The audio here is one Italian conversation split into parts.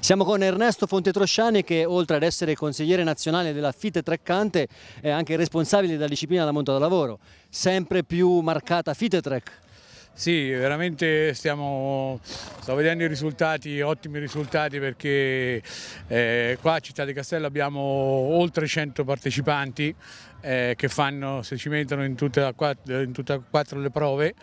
Siamo con Ernesto Fontetrosciani che oltre ad essere consigliere nazionale della FIT Treccante è anche responsabile della disciplina della monta da lavoro, sempre più marcata FIT Trek. Sì, veramente stiamo, sto vedendo i risultati, ottimi risultati perché eh, qua a Città di Castello abbiamo oltre 100 partecipanti eh, che fanno, si cimentano in, in tutte e quattro le prove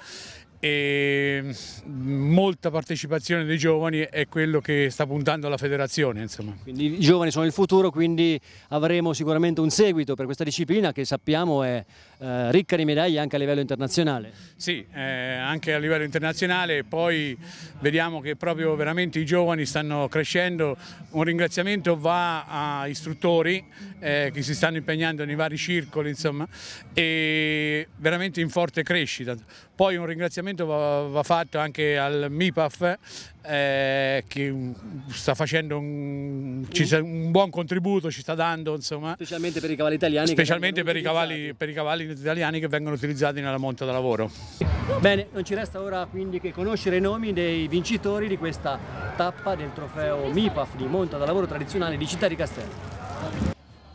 e molta partecipazione dei giovani è quello che sta puntando la federazione. Insomma. Quindi i giovani sono il futuro, quindi avremo sicuramente un seguito per questa disciplina che sappiamo è eh, ricca di medaglie anche a livello internazionale. Sì, eh, anche a livello internazionale, poi vediamo che proprio veramente i giovani stanno crescendo. Un ringraziamento va a istruttori eh, che si stanno impegnando nei vari circoli, insomma, e veramente in forte crescita. Poi un ringraziamento ringraziamento va, va fatto anche al MIPAF eh, che sta facendo un, un, buon contributo, ci sta dando insomma. Specialmente per i cavalli italiani. Specialmente per i cavalli, per i cavalli italiani che vengono utilizzati nella monta da lavoro. Bene, non ci resta ora quindi che conoscere i nomi dei vincitori di questa tappa del trofeo MIPAF di monta da lavoro tradizionale di Città di Castello.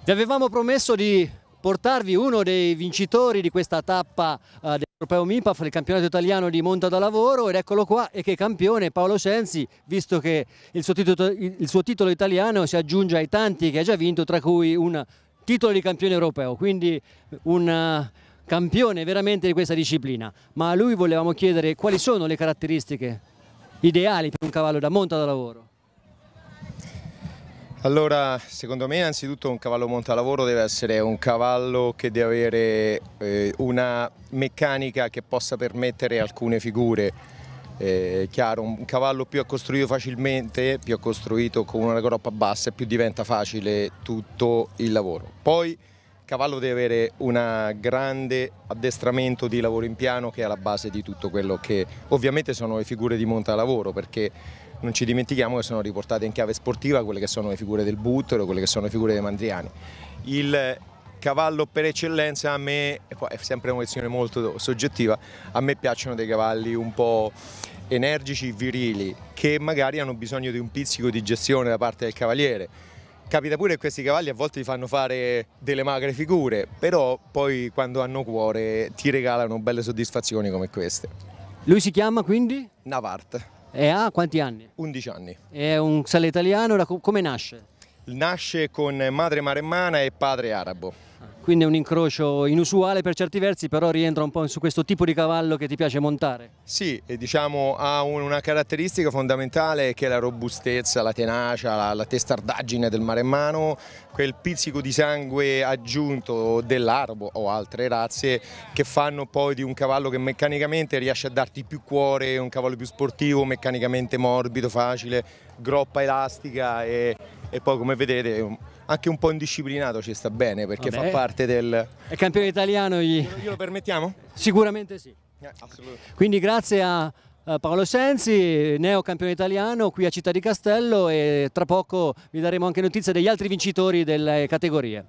Vi avevamo promesso di portarvi uno dei vincitori di questa tappa uh, Europeo MIPAF del campionato italiano di monta da lavoro ed eccolo qua e che campione Paolo Sensi visto che il suo, titolo, il suo, titolo, italiano si aggiunge ai tanti che ha già vinto tra cui un titolo di campione europeo quindi un campione veramente di questa disciplina ma a lui volevamo chiedere quali sono le caratteristiche ideali per un cavallo da monta da lavoro allora, secondo me innanzitutto un cavallo montalavoro deve essere un cavallo che deve avere eh, una meccanica che possa permettere alcune figure. Eh, chiaro, un cavallo più è costruito facilmente, più è costruito con una groppa bassa, più diventa facile tutto il lavoro. Poi il cavallo deve avere un grande addestramento di lavoro in piano che è alla base di tutto quello che ovviamente sono le figure di montalavoro perché non ci dimentichiamo che sono riportate in chiave sportiva quelle che sono le figure del Buttero, quelle che sono le figure dei Mandriani. Il cavallo per eccellenza a me, è sempre una questione molto soggettiva, a me piacciono dei cavalli un po' energici, virili, che magari hanno bisogno di un pizzico di gestione da parte del cavaliere. Capita pure che questi cavalli a volte ti fanno fare delle magre figure, però poi quando hanno cuore ti regalano belle soddisfazioni come queste. Lui si chiama quindi? Navart. E ha quanti anni? 11 anni. È un sale italiano, come nasce? Nasce con madre maremmana e padre arabo. Ah quindi è un incrocio inusuale per certi versi, però rientra un po' su questo tipo di cavallo che ti piace montare. Sì, diciamo ha una caratteristica fondamentale che è la robustezza, la tenacia, la, la testardaggine del maremmano, quel pizzico di sangue aggiunto dell'arbo o altre razze che fanno poi di un cavallo che meccanicamente riesce a darti più cuore, un cavallo più sportivo, meccanicamente morbido, facile, groppa elastica e, e poi come vedete anche un po' indisciplinato ci sta bene perché Vabbè. fa parte del... È campione italiano gli... Glielo permettiamo? Sicuramente sì. Eh, Quindi grazie a Paolo Sensi, neo campione italiano qui a Città di Castello e tra poco vi daremo anche notizie degli altri vincitori delle categorie.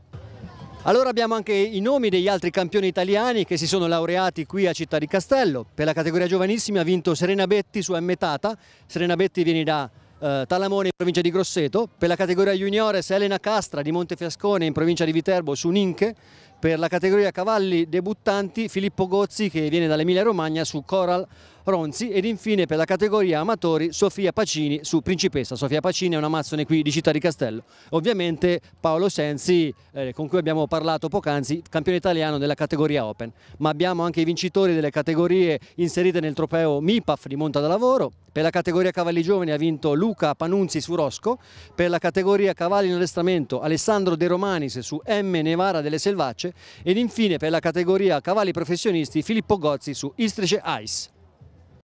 Allora abbiamo anche i nomi degli altri campioni italiani che si sono laureati qui a Città di Castello. Per la categoria giovanissimi ha vinto Serena Betti su M Tata. Serena Betti viene da eh, Talamone in provincia di Grosseto, per la categoria juniores Elena Castra di Montefiascone in provincia di Viterbo su Ninche, per la categoria cavalli debuttanti Filippo Gozzi che viene dall'Emilia Romagna su Coral Ronzi ed infine per la categoria amatori Sofia Pacini su Principessa. Sofia Pacini è una mazzone qui di Città di Castello. Ovviamente Paolo Sensi eh, con cui abbiamo parlato poc'anzi, campione italiano della categoria Open, ma abbiamo anche i vincitori delle categorie inserite nel trofeo MIPAF di Monta da Lavoro. Per la categoria cavalli giovani ha vinto Luca Panunzi su Rosco, per la categoria cavalli in allestamento Alessandro De Romanis su M Nevara delle Selvacce ed infine per la categoria cavalli professionisti Filippo Gozzi su Istrice Ice.